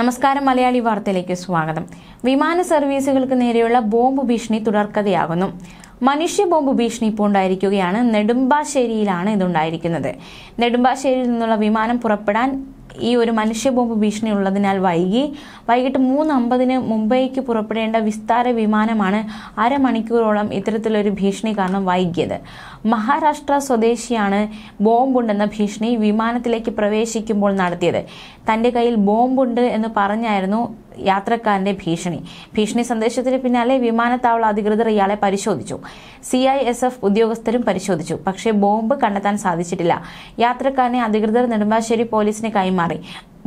നമസ്കാരം മലയാളി വാർത്തയിലേക്ക് സ്വാഗതം വിമാന സർവീസുകൾക്ക് നേരെയുള്ള ബോംബ് ഭീഷണി തുടർക്കഥയാകുന്നു മനുഷ്യ ബോംബ് ഭീഷണി ഇപ്പോൾ ഉണ്ടായിരിക്കുകയാണ് നെടുമ്പാശ്ശേരിയിലാണ് ഇതുണ്ടായിരിക്കുന്നത് നെടുമ്പാശ്ശേരിയിൽ നിന്നുള്ള വിമാനം പുറപ്പെടാൻ ഈ ഒരു മനുഷ്യബോംബ് ഭീഷണി ഉള്ളതിനാൽ വൈകി വൈകിട്ട് മൂന്ന് അമ്പതിന് മുംബൈക്ക് പുറപ്പെടേണ്ട വിസ്താര വിമാനമാണ് അരമണിക്കൂറോളം ഇത്തരത്തിലൊരു ഭീഷണി കാരണം വൈകിയത് മഹാരാഷ്ട്ര സ്വദേശിയാണ് ബോംബുണ്ടെന്ന ഭീഷണി വിമാനത്തിലേക്ക് പ്രവേശിക്കുമ്പോൾ നടത്തിയത് തൻ്റെ കയ്യിൽ ബോംബുണ്ട് എന്ന് പറഞ്ഞായിരുന്നു യാത്രക്കാരന്റെ ഭീഷണി ഭീഷണി സന്ദേശത്തിന് പിന്നാലെ വിമാനത്താവള അധികൃതർ ഇയാളെ പരിശോധിച്ചു സി ഐ എസ് എഫ് ഉദ്യോഗസ്ഥരും പരിശോധിച്ചു പക്ഷേ ബോംബ് കണ്ടെത്താൻ സാധിച്ചിട്ടില്ല യാത്രക്കാരനെ അധികൃതർ നെടുമ്പാശ്ശേരി പോലീസിന് കൈമാറി കൈമാറി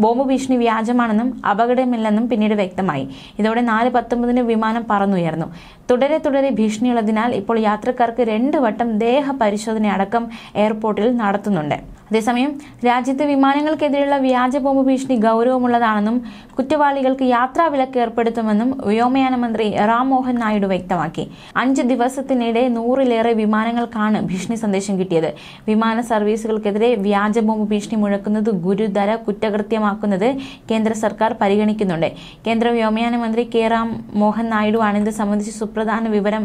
ബോംബ് ഭീഷണി വ്യാജമാണെന്നും അപകടമില്ലെന്നും പിന്നീട് വ്യക്തമായി ഇതോടെ നാല് പത്തൊമ്പതിന് വിമാനം പറന്നുയർന്നു തുടരെ തുടരെ ഭീഷണിയുള്ളതിനാൽ ഇപ്പോൾ യാത്രക്കാർക്ക് രണ്ട് വട്ടം ദേഹ പരിശോധന അടക്കം എയർപോർട്ടിൽ നടത്തുന്നുണ്ട് അതേസമയം രാജ്യത്തെ വിമാനങ്ങൾക്കെതിരെയുള്ള വ്യാജ ബോംബ് ഭീഷണി ഗൗരവമുള്ളതാണെന്നും കുറ്റവാളികൾക്ക് യാത്രാ വിലക്ക് ഏർപ്പെടുത്തുമെന്നും വ്യോമയാന മന്ത്രി റാം മോഹൻ നായിഡു വ്യക്തമാക്കി അഞ്ച് ദിവസത്തിനിടെ നൂറിലേറെ വിമാനങ്ങൾക്കാണ് ഭീഷണി സന്ദേശം കിട്ടിയത് വിമാന സർവീസുകൾക്കെതിരെ വ്യാജ ബോംബ് ഭീഷണി മുഴക്കുന്നത് ഗുരുതര കുറ്റകൃത്യം വിധേയമാക്കുന്നത് കേന്ദ്ര സർക്കാർ പരിഗണിക്കുന്നുണ്ട് കേന്ദ്ര വ്യോമയാന മന്ത്രി കെ റാം മോഹൻ ആണ് ഇത് സംബന്ധിച്ച് സുപ്രധാന വിവരം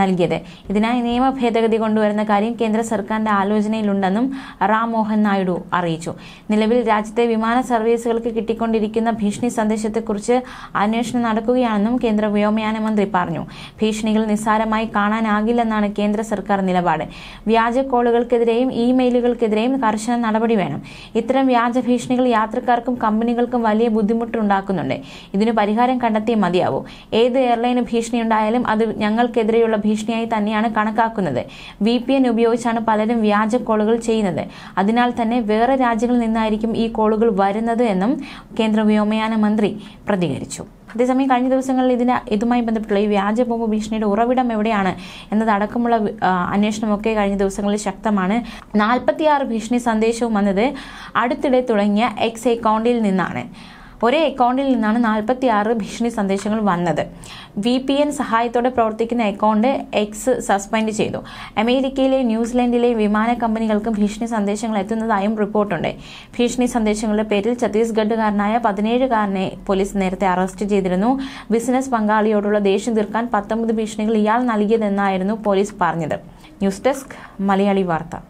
നൽകിയത് ഇതിനായി നിയമ ഭേദഗതി കൊണ്ടുവരുന്ന കാര്യം കേന്ദ്ര സർക്കാരിന്റെ ആലോചനയിലുണ്ടെന്നും റാം മോഹൻ നായിഡു അറിയിച്ചു നിലവിൽ രാജ്യത്തെ വിമാന സർവീസുകൾക്ക് കിട്ടിക്കൊണ്ടിരിക്കുന്ന ഭീഷണി സന്ദേശത്തെക്കുറിച്ച് അന്വേഷണം നടക്കുകയാണെന്നും കേന്ദ്ര വ്യോമയാന മന്ത്രി പറഞ്ഞു ഭീഷണികൾ നിസ്സാരമായി കാണാനാകില്ലെന്നാണ് കേന്ദ്ര സർക്കാർ നിലപാട് വ്യാജ കോളുകൾക്കെതിരെയും ഇമെയിലുകൾക്കെതിരെയും കർശന നടപടി വേണം ഇത്തരം വ്യാജ ഭീഷണികൾ യാത്രക്കാർ യാത്രക്കാർക്കും കമ്പനികൾക്കും വലിയ ബുദ്ധിമുട്ടുണ്ടാക്കുന്നുണ്ട് ഇതിന് പരിഹാരം കണ്ടെത്തിയേ മതിയാവൂ ഏത് എയർലൈന് ഭീഷണിയുണ്ടായാലും അത് ഞങ്ങൾക്കെതിരെയുള്ള ഭീഷണിയായി തന്നെയാണ് കണക്കാക്കുന്നത് വി പി എൻ ഉപയോഗിച്ചാണ് പലരും വ്യാജ കോളുകൾ ചെയ്യുന്നത് അതിനാൽ തന്നെ വേറെ രാജ്യങ്ങളിൽ നിന്നായിരിക്കും ഈ കോളുകൾ വരുന്നത് എന്നും കേന്ദ്ര വ്യോമയാന മന്ത്രി പ്രതികരിച്ചു അതേസമയം കഴിഞ്ഞ ദിവസങ്ങളിൽ ഇതിന് ഇതുമായി ബന്ധപ്പെട്ടുള്ള ഈ വ്യാജ ബോംബ് ഭീഷണിയുടെ ഉറവിടം എവിടെയാണ് എന്നതടക്കമുള്ള അന്വേഷണമൊക്കെ കഴിഞ്ഞ ദിവസങ്ങളിൽ ശക്തമാണ് നാൽപ്പത്തിയാറ് ഭീഷണി സന്ദേശവും വന്നത് അടുത്തിടെ തുടങ്ങിയ എക്സ് അക്കൗണ്ടിൽ നിന്നാണ് ഒരേ അക്കൗണ്ടിൽ നിന്നാണ് നാൽപ്പത്തി ആറ് ഭീഷണി സന്ദേശങ്ങൾ വന്നത് വി പി എൻ സഹായത്തോടെ പ്രവർത്തിക്കുന്ന അക്കൗണ്ട് എക്സ് സസ്പെൻഡ് ചെയ്തു അമേരിക്കയിലെയും ന്യൂസിലൻഡിലെയും വിമാന കമ്പനികൾക്കും ഭീഷണി സന്ദേശങ്ങൾ എത്തുന്നതായും റിപ്പോർട്ടുണ്ട് ഭീഷണി സന്ദേശങ്ങളുടെ പേരിൽ ഛത്തീസ്ഗഡുകാരനായ പതിനേഴുകാരനെ പോലീസ് നേരത്തെ അറസ്റ്റ് ചെയ്തിരുന്നു ബിസിനസ് പങ്കാളിയോടുള്ള ദേഷ്യം തീർക്കാൻ പത്തൊമ്പത് ഭീഷണികൾ ഇയാൾ നൽകിയതെന്നായിരുന്നു പോലീസ് പറഞ്ഞത് ന്യൂസ് ഡെസ്ക് മലയാളി വാർത്ത